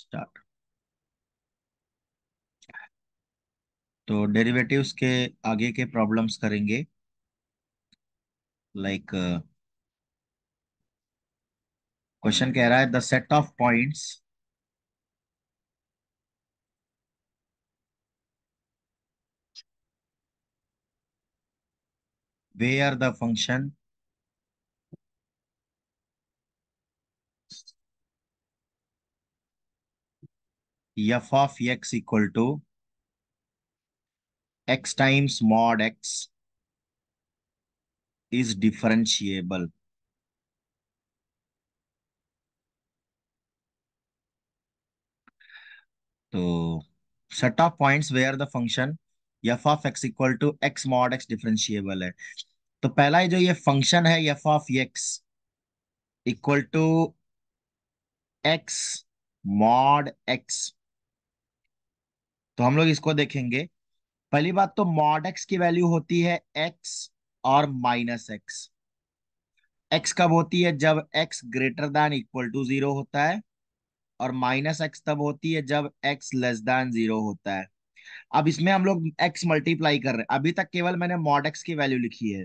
Start तो derivatives के आगे के प्रॉब्लम्स करेंगे लाइक क्वेश्चन uh, कह रहा है the set of points are the function F of x equal to X times mod X is differentiable तो set of points are the function F of x equal to X mod X differentiable है तो पहला जो ये function है F of x equal to X mod X तो हम लोग इसको देखेंगे पहली बात तो मॉड एक्स की वैल्यू होती है एक्स और माइनस एक्स एक्स कब होती है जब X greater than equal to zero होता है और माइनस एक्स तब होती है जब एक्स लेस दैन जीरो होता है अब इसमें हम लोग एक्स मल्टीप्लाई कर रहे हैं अभी तक केवल मैंने मॉड एक्स की वैल्यू लिखी है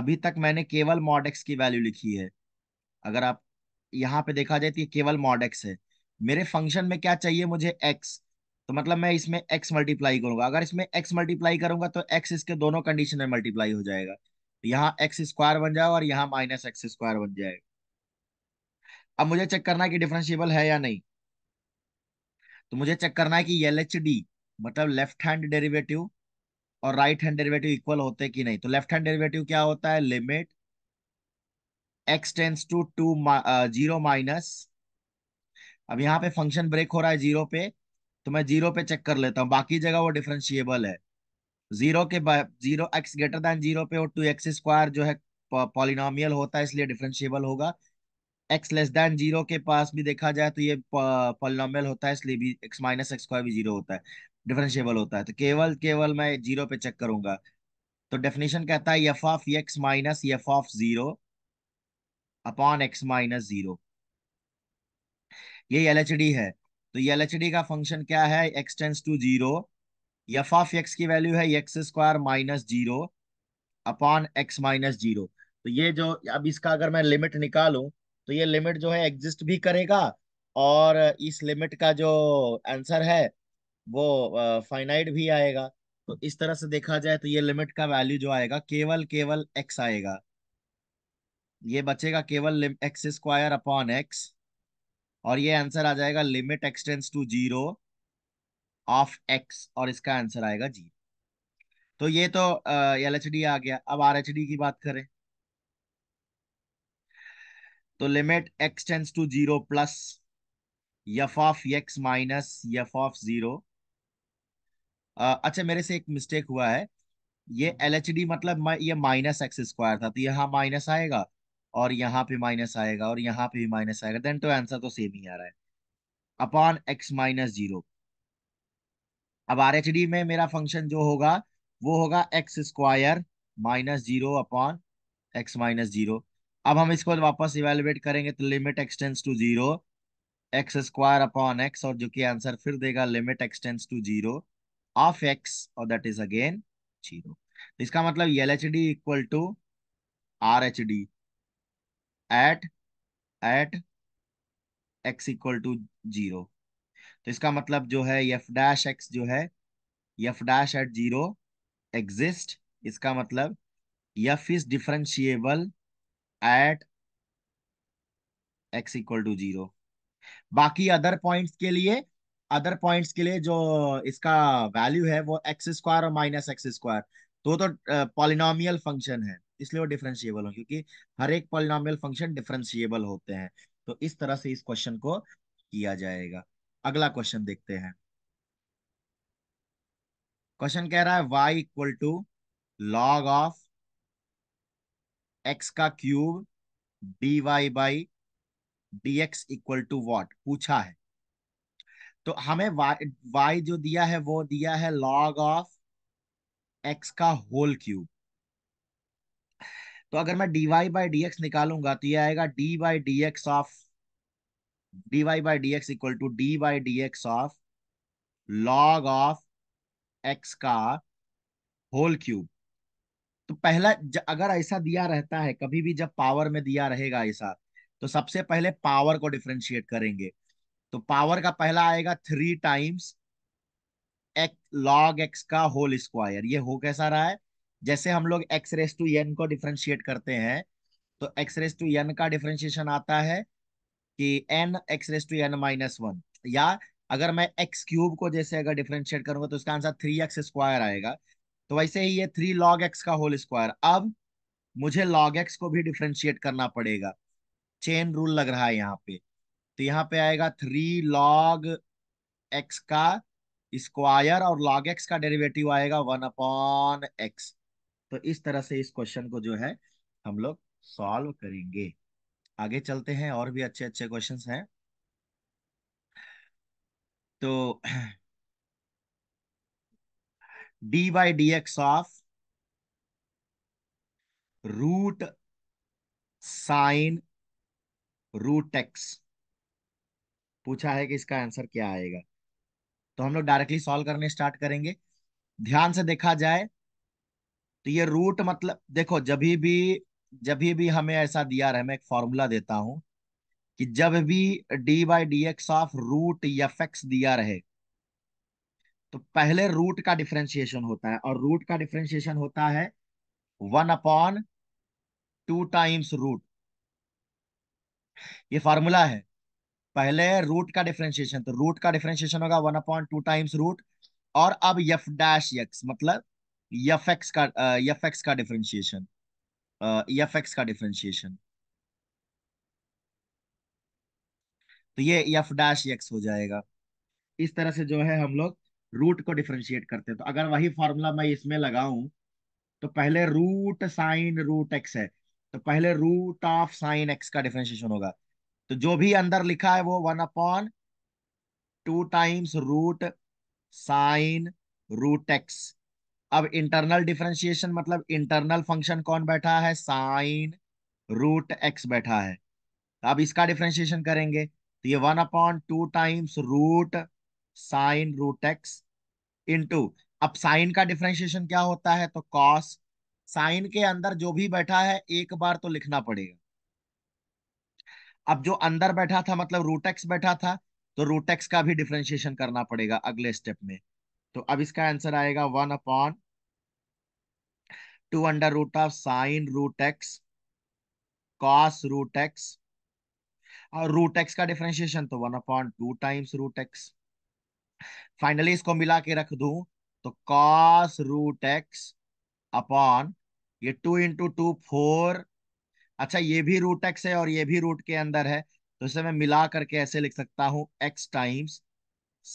अभी तक मैंने केवल मॉड एक्स की वैल्यू लिखी है अगर आप यहाँ पे देखा जाए तो ये केवल मॉड एक्स है मेरे फंक्शन में क्या चाहिए मुझे एक्स तो मतलब मैं इसमें एक्स मल्टीप्लाई करूंगा अगर इसमें एक्स मल्टीप्लाई करूंगा तो एक्स इसके दोनों कंडीशन में मल्टीप्लाई हो जाएगा यहाँ एक्स स्क्वायर बन जाएगा और यहाँ माइनस एक्स स्क्वायर बन जाएगा अब मुझे चेक करना है कि डिफरेंशियबल है या नहीं तो मुझे चेक करना है कि एल एच डी मतलब लेफ्ट हैंड डेरिवेटिव और राइट हैंड डेरिवेटिव इक्वल होते कि नहीं तो लेफ्ट हैंड डेरिवेटिव क्या होता है limit x tends to to zero minus अब यहाँ पे फंक्शन ब्रेक हो रहा है जीरो पे तो मैं जीरो पे चेक कर लेता हूँ बाकी जगह वो डिफ्रेंशिएबल है जीरो के zero X greater than zero पे और टू एक्स स्क्वायर जो है पॉलिनामियल होता है इसलिए डिफ्रेंशिएबल होगा एक्स लेस देन जीरो के पास भी देखा जाए तो ये पॉलिनामियल होता है इसलिए भी एक्स माइनस एक्स स्क्वायर भी जीरो होता है डिफरेंशिएबल होता है तो केवल केवल मैं जीरो पे चेक करूंगा तो डेफिनेशन कहता है F of X minus F of zero upon x minus zero यही एल है तो ये एलएचडी का फंक्शन क्या है X tends to zero F of X की वैल्यू है X square minus zero upon x minus zero तो ये जो अब इसका अगर मैं लिमिट निकालू तो ये लिमिट जो है एग्जिस्ट भी करेगा और इस लिमिट का जो आंसर है वो फाइनाइट भी आएगा तो इस तरह से देखा जाए तो ये लिमिट का वैल्यू जो आएगा केवल केवल एक्स आएगा ये बचेगा केवल एक्स स्क्वायर अपॉन एक्स और ये आंसर आ जाएगा limit expanse to zero of X और इसका आंसर आएगा जी तो ये तो एल एच डी आ गया अब आर एच डी की बात करें तो limit expanse to zero plus F of X minus F of zero अच्छा मेरे से एक मिस्टेक हुआ है ये एल एच डी मतलब ये माइनस एक्स स्क्वायर था तो यहाँ माइनस आएगा और यहाँ पे माइनस आएगा और यहाँ पे भी माइनस आएगा देन तो आंसर तो सेम ही आ रहा है अपॉन एक्स माइनस जीरो अब आर एच डी में मेरा फंक्शन जो होगा वो होगा X square minus zero upon x minus zero अब हम इसको वापस इवेलुएट करेंगे तो limit expanse to zero X square upon X और जो कि आंसर फिर देगा limit expanse to zero of X और दैट इज अगेन जीरो इसका मतलब L H D equal to R H D eight eight x equal to zero तो इसका मतलब जो है यफ डैश एक्स जो है F dash at zero exist इसका मतलब F is differentiable at x equal to zero बाकी अदर पॉइंट्स के लिए अदर पॉइंट्स के लिए जो इसका वैल्यू है वो एक्स स्क्वायर और माइनस एक्स स्क्वायर तो तो पॉलिनोमियल फंक्शन है इसलिए वो डिफरेंशियबल हो क्योंकि हर एक पॉलिनॉमियल फंक्शन डिफरेंशियबल होते हैं तो इस तरह से इस क्वेश्चन को किया जाएगा अगला क्वेश्चन देखते हैं क्वेश्चन कह रहा है Y equal to log of X का cube D Y by D X equal to what पूछा है तो हमें वाई जो दिया है वो दिया है लॉग ऑफ एक्स का होल क्यूब तो अगर मैं D Y by D X निकालूंगा तो ये आएगा D by D x of D Y by D X equal to D by D x of log of X का होल क्यूब तो पहला अगर ऐसा दिया रहता है कभी भी जब पावर में दिया रहेगा ऐसा तो सबसे पहले पावर को डिफ्रेंशिएट करेंगे तो पावर का पहला आएगा three times X log X का होल स्क्वायर ये हो कैसा रहा है जैसे हम लोग एक्स रेस टू एन को डिफ्रेंशिएट करते हैं तो एक्स रेस टू एन का डिफ्रेंशिएशन आता है कि N X raise to N minus one या अगर मैं एक्स क्यूब को जैसे अगर डिफ्रेंशिएट करूंगा तो उसका आंसर थ्री एक्स स्क्वायर आएगा तो वैसे ही ये थ्री लॉग एक्स का होल स्क्वायर अब मुझे लॉग एक्स को भी डिफ्रेंशिएट करना पड़ेगा चेन रूल लग रहा है यहाँ पे तो यहाँ पे आएगा थ्री लॉग एक्स का स्क्वायर और लॉग एक्स का डेरिवेटिव आएगा वन अपॉन एक्स तो इस तरह से इस क्वेश्चन को जो है हम लोग सॉल्व करेंगे आगे चलते हैं और भी अच्छे अच्छे क्वेश्चन हैं तो D by D x of root sine root X पूछा है कि इसका आंसर क्या आएगा तो हम लोग डायरेक्टली सॉल्व करने स्टार्ट करेंगे ध्यान से देखा जाए तो ये रूट मतलब देखो जब भी जब भी हमें ऐसा दिया रहे मैं एक फॉर्मूला देता हूं कि जब भी D by D x of root F X दिया रहे तो पहले रूट का डिफ्रेंशिएशन होता है और रूट का डिफ्रेंशिएशन होता है one upon two times root ये फॉर्मूला है पहले रूट का डिफ्रेंशिएशन तो रूट का डिफ्रेंशिएशन होगा one upon two times root और अब एफ डैश एक्स मतलब एफ e एक्स का एफ uh, एक्स e का डिफरेंशिएशन एफ एक्स का तो ये एफ डैश एक्स हो जाएगा इस तरह से जो है हम लोग रूट को डिफरेंशिएट करते हैं तो अगर वही फॉर्मूला मैं इसमें लगाऊं तो पहले रूट साइन रूट एक्स है तो पहले रूट ऑफ साइन एक्स का डिफ्रेंशिएशन होगा तो जो भी अंदर लिखा है वो one upon two times root sine root X अब इंटरनल डिफ्रेंशिएशन मतलब इंटरनल फंक्शन कौन बैठा है साइन रूट एक्स बैठा है तो अब इसका डिफ्रेंशिएशन करेंगे तो ये one upon two times root sine root X into अब साइन का डिफ्रेंशिएशन क्या होता है तो कॉस साइन के अंदर जो भी बैठा है एक बार तो लिखना पड़ेगा अब जो अंदर बैठा था मतलब रूट एक्स बैठा था तो रूटेक्स का भी डिफ्रेंशिएशन करना पड़ेगा अगले स्टेप में तो अब इसका आंसर आएगा one upon two under root of sine root X cos root X और रूट एक्स का डिफरेंशिएशन तो one upon two times root X finally इसको मिला के रख दू तो कॉस रूट एक्स अपॉन ये टू इंटू टू फोर अच्छा ये भी रूट एक्स है और ये भी रूट के अंदर है तो इसे मैं मिला करके ऐसे लिख सकता हूं X times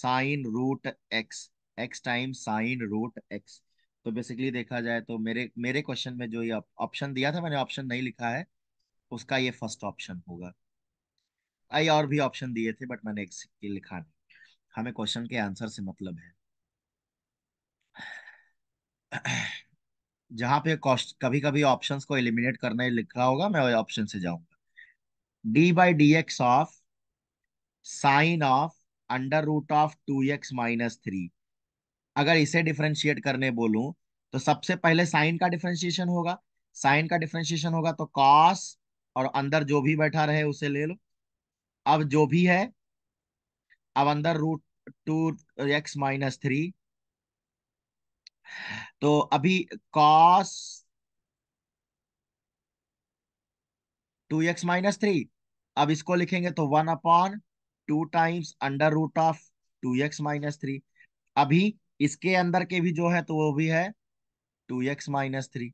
sine root X X times sine root X तो बेसिकली देखा जाए तो मेरे मेरे क्वेश्चन में जो ये ऑप्शन दिया था मैंने ऑप्शन नहीं लिखा है उसका ये फर्स्ट ऑप्शन होगा आई और भी ऑप्शन दिए थे बट मैंने एक लिखा नहीं हमें क्वेश्चन के आंसर से मतलब है जहां पे कभी कभी ऑप्शंस को एलिमिनेट ही लिखा होगा मैं ऑप्शन से जाऊंगा D by D x of sine of under root of two x minus three अगर इसे डिफ्रेंशिएट करने बोलू तो सबसे पहले साइन का डिफ्रेंशिएशन होगा साइन का डिफ्रेंशिएशन होगा तो कॉस और अंदर जो भी बैठा रहे उसे ले लो अब जो भी है अब अंदर root two x minus three तो अभी cos two x minus three अब इसको लिखेंगे तो one upon two times under root of two x minus three अभी इसके अंदर के भी जो है तो वो भी है टू एक्स माइनस थ्री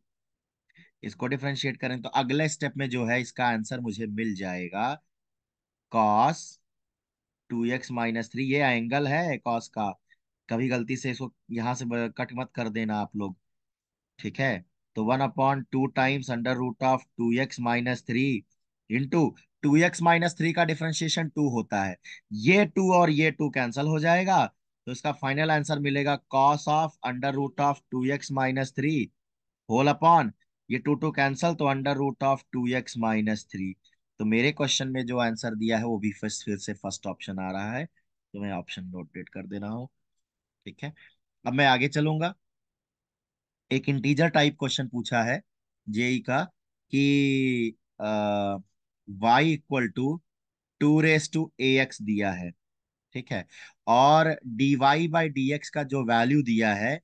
इसको डिफ्रेंशिएट करें तो अगले स्टेप में जो है इसका आंसर मुझे मिल जाएगा cos two x minus three ये एंगल है कॉस का कभी गलती से इसको यहां से कट मत कर देना आप लोग ठीक है तो one upon two times under root of two x minus three into two x minus three का डिफ्रेंशिएशन टू होता है ये टू और ये टू कैंसिल हो जाएगा तो इसका फाइनल आंसर मिलेगा cos of under root of two x minus three whole upon ये टू टू कैंसल तो under root of two x minus three तो मेरे क्वेश्चन में जो आंसर दिया है वो भी फर्स्ट फिर से फर्स्ट ऑप्शन आ रहा है तो मैं ऑप्शन नोटेट कर दे रहा हूँ ठीक है अब मैं आगे चलूंगा एक इंटीजर टाइप क्वेश्चन पूछा है जेई e का कि y equal to two raise to a x दिया है ठीक है और d Y by D x का जो वैल्यू दिया है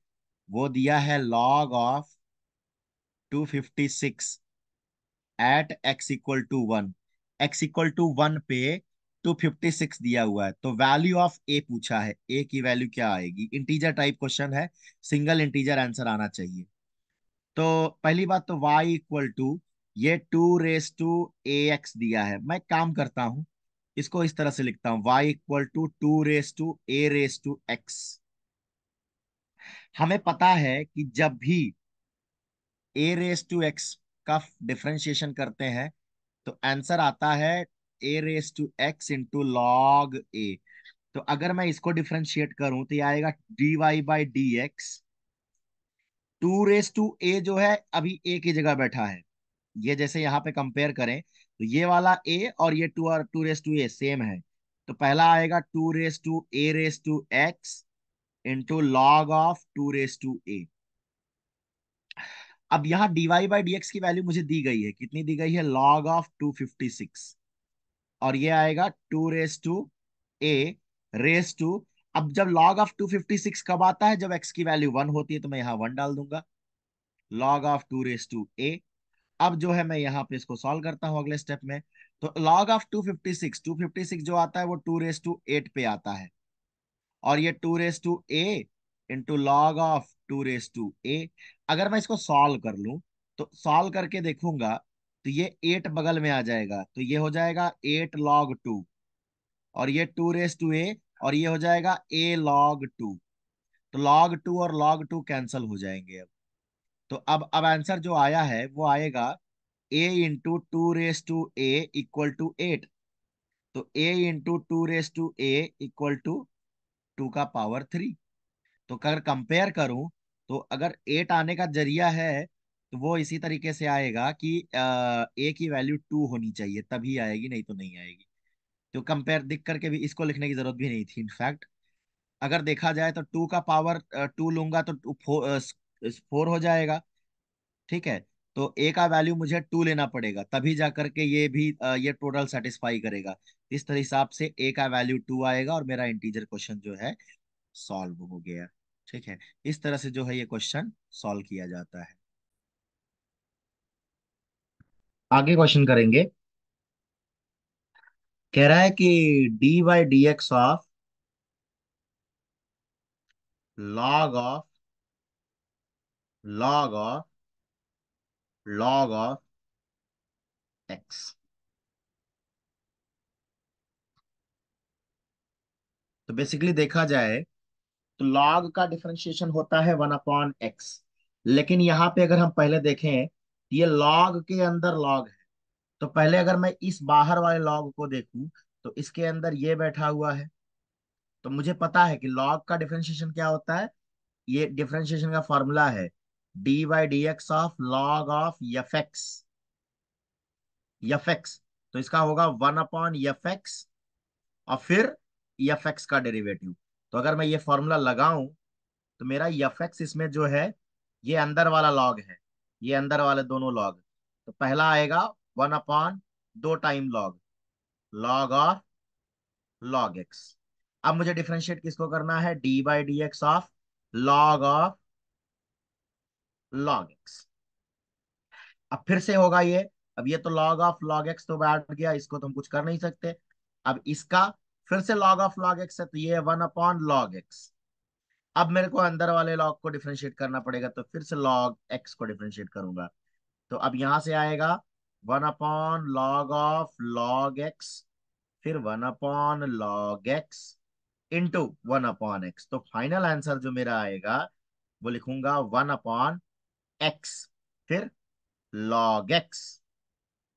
वो दिया है log of two fifty six at x equal to one x equal to one पे टू फिफ्टी सिक्स दिया हुआ है तो वैल्यू ऑफ ए पूछा है ए की वैल्यू क्या आएगी इंटीजर टाइप क्वेश्चन है सिंगल इंटीजर आंसर आना चाहिए तो पहली बात तो वाई इक्वल टू ये two raise to a x दिया है मैं काम करता हूं इसको इस तरह से लिखता हूं y equal to two raise to a raise to x हमें पता है कि जब भी ए रेस टू एक्स का डिफ्रेंशिएशन करते हैं तो आंसर आता है a raise to x into log a तो अगर मैं इसको डिफ्रेंशिएट करूं तो ये आएगा d Y by D x two raise to a जो है अभी ए की जगह बैठा है ये जैसे यहाँ पे कंपेयर करें तो ये वाला ए और ये टू और two raise to a same है तो पहला आएगा two raise to a raise to x into log of two raise to a अब यहाँ डीवाई बाई डी एक्स की वैल्यू मुझे दी गई है कितनी दी गई है log of two fifty six और ये आएगा two raise to a raise to अब जब log of two fifty six कब आता है जब एक्स की वैल्यू वन होती है तो मैं यहाँ वन डाल दूंगा log of two raise to a अब जो है मैं यहाँ पे इसको सॉल्व करता हूँ अगले स्टेप में तो लॉग ऑफ 256 256 जो आता है वो टू रेस टू एट पे आता है और ये two raise to a into log of two raise to a अगर मैं इसको सॉल्व कर लू तो सॉल्व करके देखूंगा तो ये एट बगल में आ जाएगा तो ये हो जाएगा एट लॉग टू और ये टू रेस टू ए और ये हो जाएगा ए लॉग टू तो लॉग टू और लॉग टू कैंसल हो जाएंगे अब तो अब अब आंसर जो आया है वो आएगा a into two raise to a equal to eight तो a into two raise to a equal to two का पावर थ्री तो अगर कंपेयर करूं तो अगर एट आने का जरिया है तो वो इसी तरीके से आएगा कि ए की वैल्यू टू होनी चाहिए तभी आएगी नहीं तो नहीं आएगी तो कंपेयर दिख करके भी इसको लिखने की जरूरत भी नहीं थी इनफैक्ट अगर देखा जाए तो टू का पावर टू लूंगा तो तो इस फोर हो जाएगा ठीक है तो ए का वैल्यू मुझे टू लेना पड़ेगा तभी जा करके ये भी ये टोटल सेटिस्फाई करेगा इस तरह हिसाब से ए का वैल्यू टू आएगा और मेरा इंटीजर क्वेश्चन जो है सॉल्व हो गया ठीक है इस तरह से जो है ये क्वेश्चन सॉल्व किया जाता है आगे क्वेश्चन करेंगे कह रहा है कि d by D x of log of log of log of x. तो बेसिकली देखा जाए तो लॉग का डिफ्रेंशिएशन होता है वन अपॉन एक्स लेकिन यहां पे अगर हम पहले देखें ये लॉग के अंदर लॉग है तो पहले अगर मैं इस बाहर वाले लॉग को देखूं तो इसके अंदर ये बैठा हुआ है तो मुझे पता है कि लॉग का डिफ्रेंशिएशन क्या होता है ये डिफ्रेंशिएशन का फॉर्मूला है d by D x of log of f तो इसका होगा वन अपॉन यफ एक्स और फिर यफ एक्स का डेरिवेटिव तो अगर मैं ये फॉर्मूला लगाऊं तो मेरा यफ एक्स इसमें जो है ये अंदर वाला लॉग है ये अंदर वाले दोनों लॉग तो पहला आएगा वन अपॉन दो time log log of log x अब मुझे डिफ्रेंशिएट किसको करना है d by D x of log of log x अब फिर से होगा ये अब ये तो लॉग ऑफ लॉग एक्स तो बैठ गया इसको तो हम कुछ कर नहीं सकते अब इसका फिर से लॉग ऑफ लॉग एक्स है तो ये वन अपॉन लॉग एक्स अब मेरे को अंदर वाले लॉग को डिफ्रेंशिएट करना पड़ेगा तो फिर से लॉग एक्स को डिफ्रेंशिएट करूंगा तो अब यहां से आएगा one upon log of log x फिर one upon log x into one upon x तो फाइनल आंसर जो मेरा आएगा वो लिखूंगा वन अपॉन एक्स फिर लॉग एक्स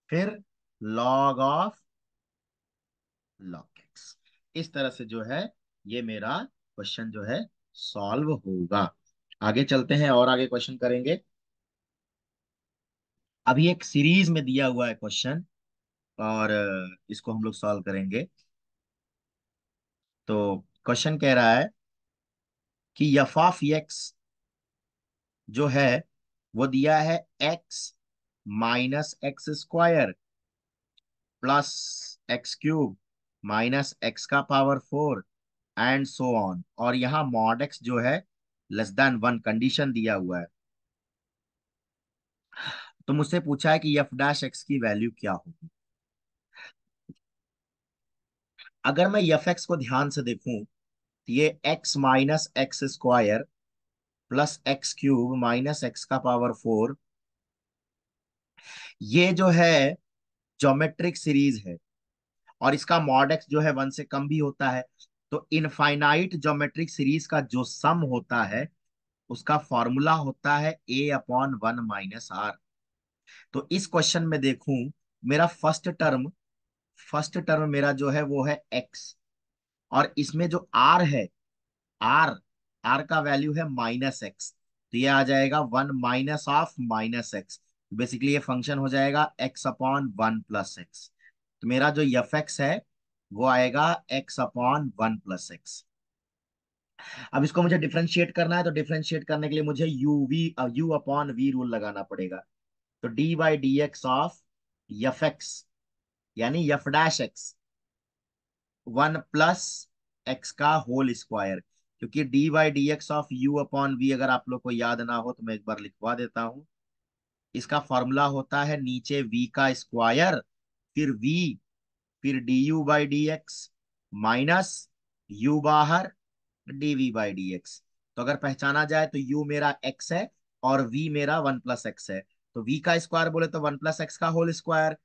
फिर लॉग ऑफ लॉग एक्स इस तरह से जो है ये मेरा क्वेश्चन जो है सॉल्व होगा आगे चलते हैं और आगे क्वेश्चन करेंगे अभी एक सीरीज में दिया हुआ है क्वेश्चन और इसको हम लोग सॉल्व करेंगे तो क्वेश्चन कह रहा है कि यफ ऑफ एक्स जो है वो दिया है x minus x square plus x cube minus x का power four and so on और यहां मॉड एक्स जो है लेस देन वन कंडीशन दिया हुआ है तो मुझसे पूछा है कि एफ डैश एक्स की वैल्यू क्या होगी अगर मैं एफ एक्स को ध्यान से देखूं तो ये x minus x square plus x cube minus x का पावर फोर ये जो है जोमेट्रिक सीरीज है और इसका मॉड एक्स जो है वन से कम भी होता है तो इनफाइनाइट जोमेट्रिक सीरीज का जो सम होता है उसका फॉर्मूला होता है a upon one minus r तो इस क्वेश्चन में देखूं मेरा फर्स्ट टर्म फर्स्ट टर्म मेरा जो है वो है एक्स और इसमें जो आर है आर आर का वैल्यू है माइनस एक्स तो ये आ जाएगा one minus of minus x basically ये फंक्शन हो जाएगा x upon one plus x तो मेरा जो यफ एक्स है वो आएगा x upon one plus x अब इसको मुझे डिफ्रेंशिएट करना है तो डिफ्रेंशिएट करने के लिए मुझे u v u upon v rule लगाना पड़ेगा तो D by D x of f x यानी f dash x one plus x का होल स्क्वायर क्योंकि d by D x of u upon v अगर आप लोग को याद ना हो तो मैं एक बार लिखवा देता हूं इसका फॉर्मूला होता है नीचे वी का स्क्वायर फिर वी फिर d u by D x minus u बाहर d v by D x तो अगर पहचाना जाए तो यू मेरा एक्स है और वी मेरा वन प्लस एक्स है तो वी का स्क्वायर बोले तो वन प्लस एक्स का होल स्क्वायर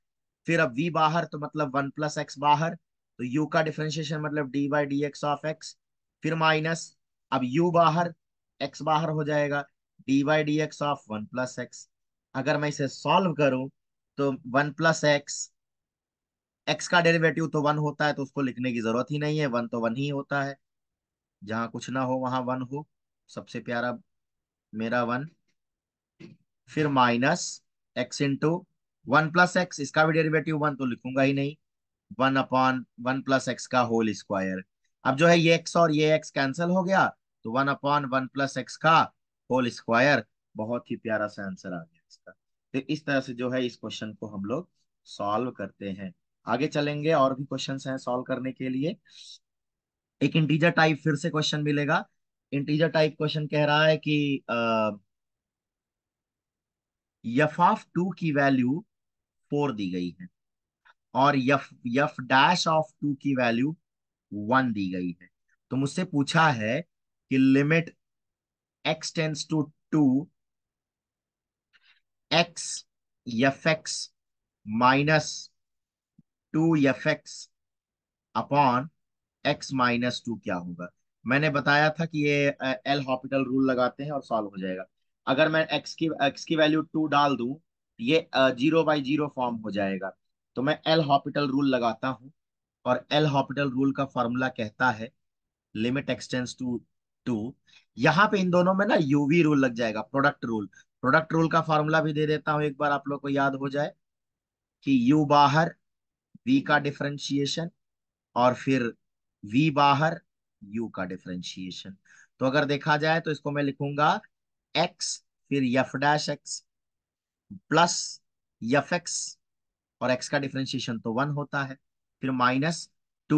फिर अब वी बाहर तो मतलब वन प्लस एक्स बाहर तो यू का डिफ्रेंशिएशन मतलब d by D x of x फिर माइनस अब यू बाहर एक्स बाहर हो जाएगा d y d x of one plus x अगर मैं इसे सॉल्व करूं तो वन प्लस एक्स एक्स का डेरिवेटिव तो वन होता है तो उसको लिखने की जरूरत ही नहीं है वन तो वन ही होता है जहां कुछ ना हो वहां वन हो सबसे प्यारा मेरा वन फिर minus x into one plus x इसका भी डेरिवेटिव वन तो लिखूंगा ही नहीं one upon one plus x का होल स्क्वायर अब जो है ये एक्स और ये एक्स कैंसिल हो गया तो one upon one plus x का होल स्क्वायर बहुत ही प्यारा सा आंसर आ गया इसका तो इस तरह से जो है इस क्वेश्चन को हम लोग सॉल्व करते हैं आगे चलेंगे और भी क्वेश्चन है सोल्व करने के लिए एक इंटीजर टाइप फिर से क्वेश्चन मिलेगा इंटीजर टाइप क्वेश्चन कह रहा है कि यफ ऑफ टू की वैल्यू फोर दी गई है और f f dash of two की वैल्यू वन दी गई है तो मुझसे पूछा है कि limit x tends to two x f x minus two f x upon x minus two क्या होगा मैंने बताया था कि ये एल हॉपिटल रूल लगाते हैं और सॉल्व हो जाएगा अगर मैं एक्स की एक्स की वैल्यू टू डाल दूं ये जीरो बाई जीरो फॉर्म हो जाएगा तो मैं एल हॉपिटल रूल लगाता हूं और एल हॉपिटल रूल का फॉर्मूला कहता है लिमिट एक्सटेंस टू टू यहाँ पे इन दोनों में ना यूवी रूल लग जाएगा प्रोडक्ट रूल प्रोडक्ट रूल का फॉर्मूला भी दे देता हूं एक बार आप लोग को याद हो जाए कि यू बाहर वी का डिफ्रेंशिएशन और फिर वी बाहर यू का डिफ्रेंशिएशन तो अगर देखा जाए तो इसको मैं लिखूंगा एक्स फिर f dash x plus f x और एक्स का डिफ्रेंशिएशन तो वन होता है फिर minus two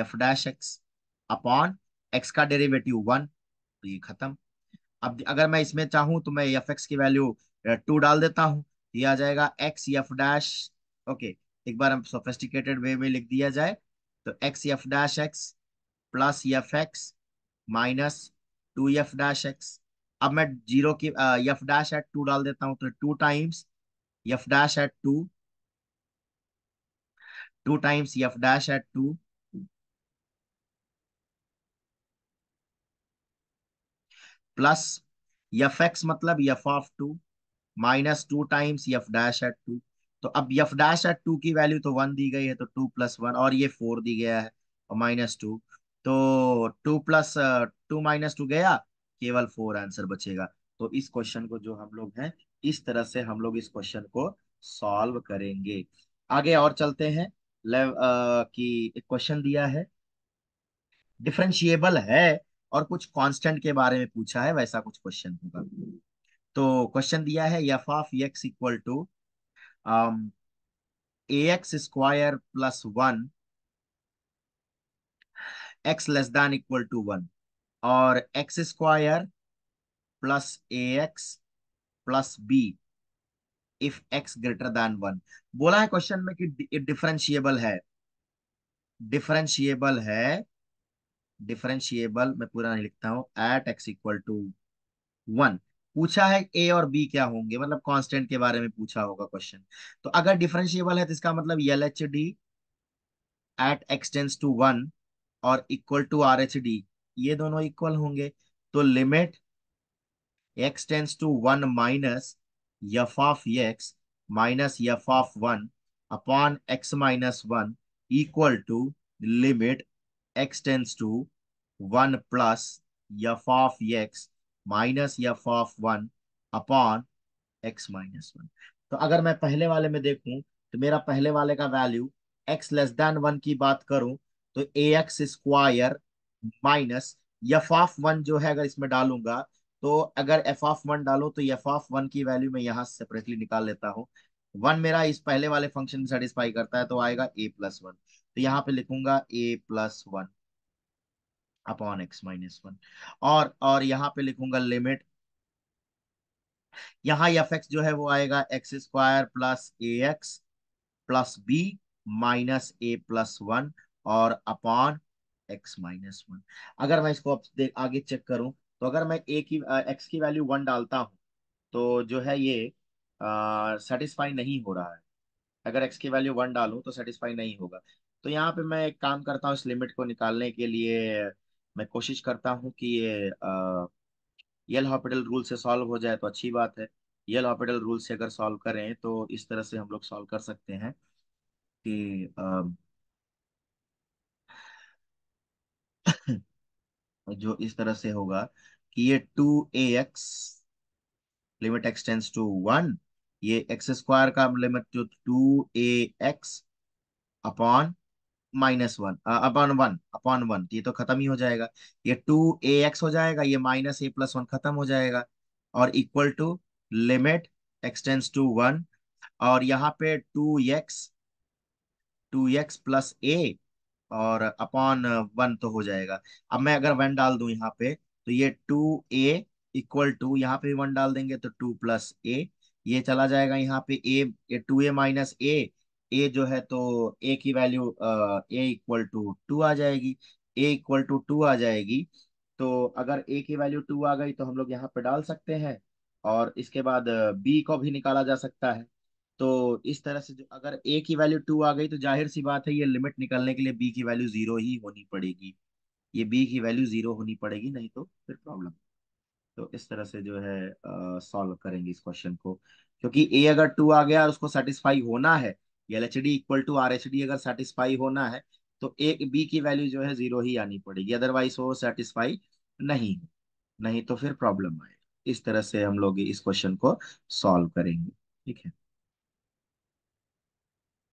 f dash x upon x का डेरिवेटिव वन तो ये खत्म अब अगर मैं इसमें चाहूं तो मैं एफ एक्स की वैल्यू टू uh, डाल देता हूँ ये आ जाएगा एक्स एफ डैश ओके एक बार हम सोफेस्टिकेटेड वे में लिख दिया जाए तो x f dash x plus f x minus two f dash x अब मैं जीरो की एफ डैश एट टू डाल देता हूँ तो two times f dash at two 2 times f dash at 2. Plus fx मतलब f of two minus two times f dash at two तो अब एफ डैश एट टू की value तो one दी गई है तो टू प्लस वन और ये फोर दी गया है और माइनस टू तो two plus two minus two गया केवल फोर आंसर बचेगा तो इस क्वेश्चन को जो हम लोग हैं इस तरह से हम लोग इस क्वेश्चन को सॉल्व करेंगे आगे और चलते हैं की एक क्वेश्चन दिया है डिफ्रेंशिएबल है और कुछ कांस्टेंट के बारे में पूछा है वैसा कुछ क्वेश्चन होगा तो क्वेश्चन दिया है F of x equal to a x square plus one x less than equal to one और x square plus a x plus b if x greater than one बोला है क्वेश्चन में कि differentiable है differentiable है differentiable मैं पूरा नहीं लिखता हूं at x equal to one पूछा है ए और बी क्या होंगे मतलब कांस्टेंट के बारे में पूछा होगा क्वेश्चन तो अगर डिफरेंशिएबल है तो इसका मतलब L H D at x tends to one और equal to R H D ये दोनों इक्वल होंगे तो limit expanse to one minus f of x minus f of 1 upon x minus 1 equal to limit x tends to 1 plus f of x minus f of 1 upon x minus 1. तो अगर मैं पहले वाले में देखूं तो मेरा पहले वाले का value x less than one की बात करूं तो a x square minus F of one जो है अगर इसमें डालूंगा तो अगर एफ ऑफ वन डालो तो एफ ऑफ वन की वैल्यू मैं यहाँ सेपरेटली निकाल लेता हूँ वन मेरा इस पहले वाले फंक्शन सेटिस्फाई करता है तो आएगा ए प्लस वन तो यहाँ पे लिखूंगा a plus one upon x minus one और और यहाँ पे लिखूंगा लिमिट यहाँ एफ एक्स जो है वो आएगा x square plus a x plus b minus a plus one और अपॉन एक्स माइनस वन अगर मैं इसको आगे चेक करूं तो अगर मैं ए की एक्स की वैल्यू वन डालता हूँ तो जो है ये सेटिस्फाई नहीं हो रहा है अगर एक्स की वैल्यू वन डालूँ तो सेटिस्फाई नहीं होगा तो यहाँ पे मैं एक काम करता हूँ इस लिमिट को निकालने के लिए मैं कोशिश करता हूँ कि ये येल हॉपिटल रूल से सॉल्व हो जाए तो अच्छी बात है येल हॉपिटल रूल से अगर सॉल्व करें तो इस तरह से हम लोग सॉल्व कर सकते हैं कि आ, जो इस तरह से होगा कि ये two a x limit expanse to one ये एक्स स्क्वायर का लिमिट जो two a x upon minus one upon one upon one ये तो खत्म ही हो जाएगा ये टू ए एक्स हो जाएगा ये माइनस ए प्लस वन खत्म हो जाएगा और equal to limit expanse to one और यहाँ पे two x two x plus a और अपॉन वन uh, तो हो जाएगा अब मैं अगर वन डाल दूं यहाँ पे तो ये टू ए इक्वल टू यहाँ पे वन डाल देंगे तो टू प्लस ए ये चला जाएगा यहाँ पे ए ये टू ए माइनस ए ए जो है तो ए की value a equal to two आ जाएगी ए इक्वल टू टू आ जाएगी तो अगर ए की वैल्यू टू आ गई तो हम लोग यहाँ पे डाल सकते हैं और इसके बाद बी uh, को भी निकाला जा सकता है तो इस तरह से जो अगर ए की वैल्यू टू आ गई तो जाहिर सी बात है ये लिमिट निकलने के लिए बी की वैल्यू जीरो ही होनी पड़ेगी ये बी की वैल्यू जीरो होनी पड़ेगी नहीं तो फिर प्रॉब्लम तो इस तरह से जो है सॉल्व करेंगे इस क्वेश्चन को क्योंकि ए अगर टू आ गया और उसको सेटिस्फाई होना है L H D equal to R H D अगर सेटिस्फाई होना है तो ए बी की वैल्यू जो है जीरो ही आनी पड़ेगी अदरवाइज वो सेटिस्फाई नहीं नहीं तो फिर प्रॉब्लम आएगा इस तरह से हम लोग इस क्वेश्चन को सॉल्व करेंगे ठीक है